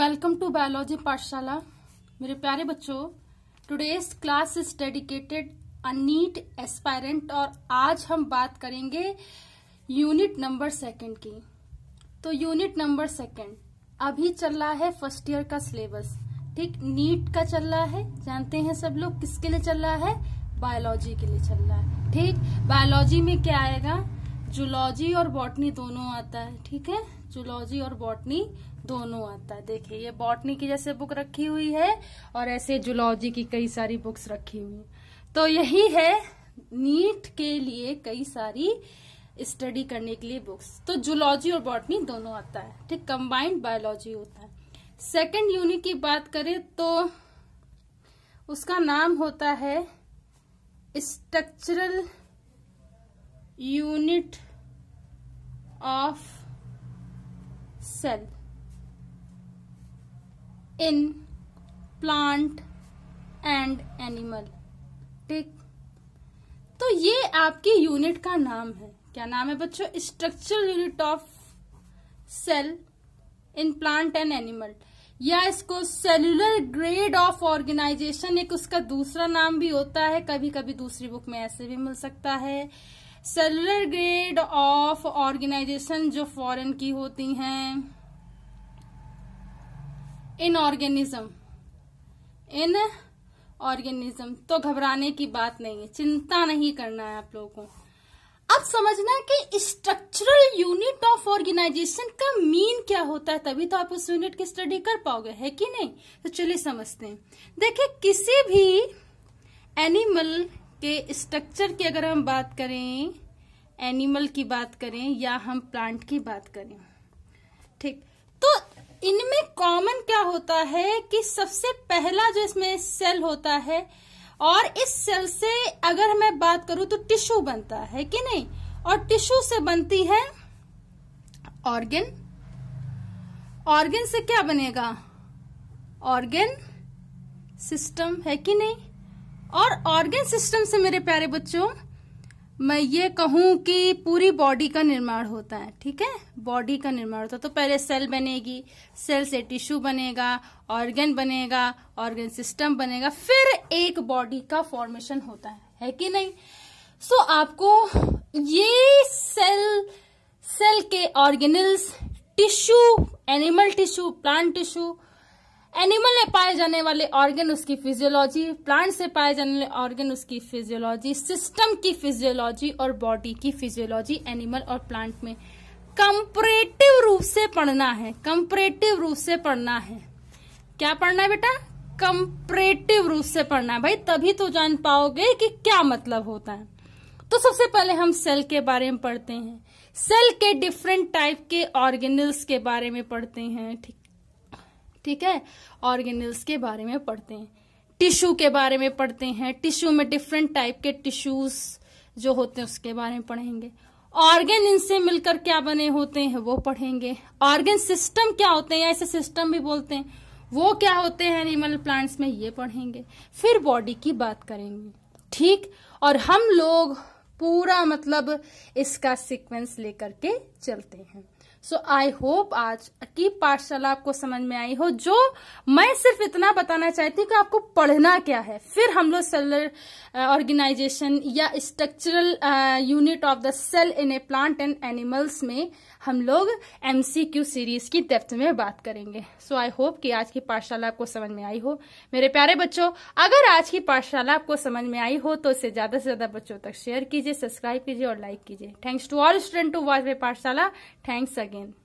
welcome to biology पाठशाला मेरे प्यारे बच्चों today's class is dedicated a NEET aspirant और आज हम बात करेंगे यूनिट नंबर सेकंड की तो यूनिट नंबर सेकंड अभी चल रहा है फर्स्ट ईयर का सिलेबस ठीक नीट का चल रहा है जानते हैं सब लोग किसके लिए चल रहा है बायोलॉजी के लिए चल रहा है ठीक बायोलॉजी में क्या आएगा जुलॉजी और बॉटनी दोनों आता है ठीक है जुलॉजी और बॉटनी दोनों आता है देखिए ये बॉटनी की जैसे बुक रखी हुई है और ऐसे जुलॉजी की कई सारी बुक्स रखी हुई है तो यही है नीट के लिए कई सारी स्टडी करने के लिए बुक्स तो जुलॉजी और बॉटनी दोनों आता है ठीक कंबाइंड बायोलॉजी होता है सेकेंड यूनिट की बात करें तो उसका नाम होता है structural unit of cell in plant and animal ठीक तो ये आपकी यूनिट का नाम है क्या नाम है बच्चों structural unit of cell in plant and animal या इसको सेलुलर ग्रेड ऑफ ऑर्गेनाइजेशन एक उसका दूसरा नाम भी होता है कभी कभी दूसरी बुक में ऐसे भी मिल सकता है सेलुलर ग्रेड ऑफ ऑर्गेनाइजेशन जो फॉरेन की होती हैं इन ऑर्गेनिज्म इन ऑर्गेनिज्म तो घबराने की बात नहीं है चिंता नहीं करना है आप लोगों को अब समझना कि स्ट्रक्चरल यूनिट ऑफ ऑर्गेनाइजेशन का मीन क्या होता है तभी तो आप उस यूनिट की स्टडी कर पाओगे है कि नहीं तो चलिए समझते हैं देखिए किसी भी एनिमल के स्ट्रक्चर की अगर हम बात करें एनिमल की बात करें या हम प्लांट की बात करें ठीक तो इनमें कॉमन क्या होता है कि सबसे पहला जो इसमें सेल होता है और इस सेल से अगर मैं बात करूं तो टिश्यू बनता है कि नहीं और टिश्यू से बनती है ऑर्गेन ऑर्गेन से क्या बनेगा ऑर्गेन सिस्टम है कि नहीं और ऑर्गेन सिस्टम से मेरे प्यारे बच्चों मैं ये कहूं कि पूरी बॉडी का निर्माण होता है ठीक है बॉडी का निर्माण होता है तो पहले सेल बनेगी सेल से टिश्यू बनेगा ऑर्गेन बनेगा ऑर्गेन सिस्टम बनेगा फिर एक बॉडी का फॉर्मेशन होता है है कि नहीं सो so, आपको ये सेल सेल के organelles tissue animal tissue plant tissue animal में पाए जाने वाले ऑर्गेन उसकी फिजियोलॉजी प्लांट से पाए जाने वाले ऑर्गेन उसकी फिजियोलॉजी सिस्टम की फिजियोलॉजी और बॉडी की फिजियोलॉजी एनिमल और प्लांट में कंपरेटिव रूप से पढ़ना है कंपरेटिव रूप से पढ़ना है क्या पढ़ना है बेटा कंपरेटिव रूप से पढ़ना है भाई तभी तो जान पाओगे कि क्या मतलब होता है तो सबसे पहले हम सेल के बारे में पढ़ते हैं सेल के डिफरेंट टाइप के ऑर्गेनल्स के बारे में पढ़ते हैं ठीक ठीक है ऑर्गेनल्स के बारे में पढ़ते हैं टिश्यू के बारे में पढ़ते हैं टिश्यू में डिफरेंट टाइप के टिश्यूज जो होते हैं उसके बारे में पढ़ेंगे ऑर्गेन इनसे मिलकर क्या बने होते हैं वो पढ़ेंगे ऑर्गेन सिस्टम क्या होते हैं या ऐसे सिस्टम भी बोलते हैं वो क्या होते हैं एनिमल प्लांट्स में ये पढ़ेंगे फिर बॉडी की बात करेंगे ठीक और हम लोग पूरा मतलब इसका सीक्वेंस लेकर के चलते हैं सो आई होप आज की पाठशाला आपको समझ में आई हो जो मैं सिर्फ इतना बताना चाहती हूँ कि आपको पढ़ना क्या है फिर हम लोग सेलर ऑर्गेनाइजेशन uh, या structural unit of the cell in a plant and animals में हम लोग क्यू सीरीज की डेप्थ में बात करेंगे सो आई होप कि आज की पाठशाला आपको समझ में आई हो मेरे प्यारे बच्चों अगर आज की पाठशाला आपको समझ में आई हो तो इसे ज्यादा से ज्यादा बच्चों तक शेयर कीजिए सब्सक्राइब कीजिए और लाइक कीजिए thanks to all student to watch we Pathshala thanks again